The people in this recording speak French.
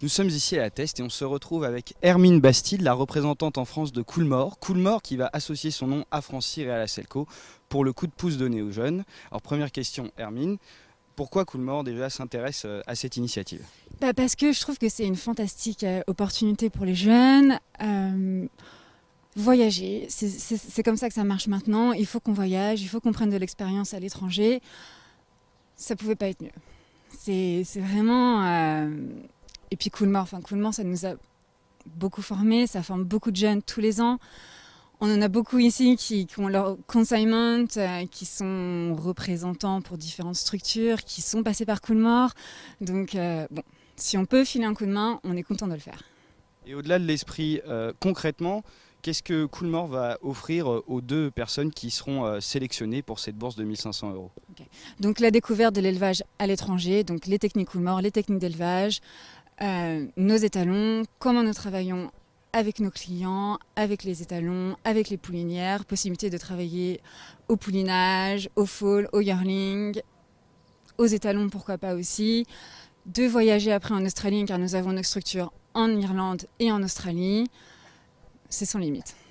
Nous sommes ici à la Teste et on se retrouve avec Hermine Bastide, la représentante en France de Coolmore. Coolmore qui va associer son nom à Francir et à la Selco pour le coup de pouce donné aux jeunes. Alors première question Hermine, pourquoi Coolmore déjà s'intéresse euh, à cette initiative bah, Parce que je trouve que c'est une fantastique euh, opportunité pour les jeunes. Euh, voyager, c'est comme ça que ça marche maintenant. Il faut qu'on voyage, il faut qu'on prenne de l'expérience à l'étranger. Ça pouvait pas être mieux. C'est vraiment... Et puis Coolmore, enfin Coolmore, ça nous a beaucoup formés, ça forme beaucoup de jeunes tous les ans. On en a beaucoup ici qui, ont leur consignment, euh, qui sont représentants pour différentes structures, qui sont passés par Coolmore. Donc euh, bon, si on peut filer un coup de main, on est content de le faire. Et au-delà de l'esprit, euh, concrètement, qu'est-ce que Coolmore va offrir aux deux personnes qui seront sélectionnées pour cette bourse de 1500 euros Donc la découverte de l'élevage à l'étranger, donc les techniques Coolmore, les techniques d'élevage, euh, nos étalons, comment nous travaillons avec nos clients, avec les étalons, avec les poulinières, possibilité de travailler au poulinage, au fall, au yearling, aux étalons pourquoi pas aussi, de voyager après en Australie car nous avons nos structures en Irlande et en Australie, c'est sans limite.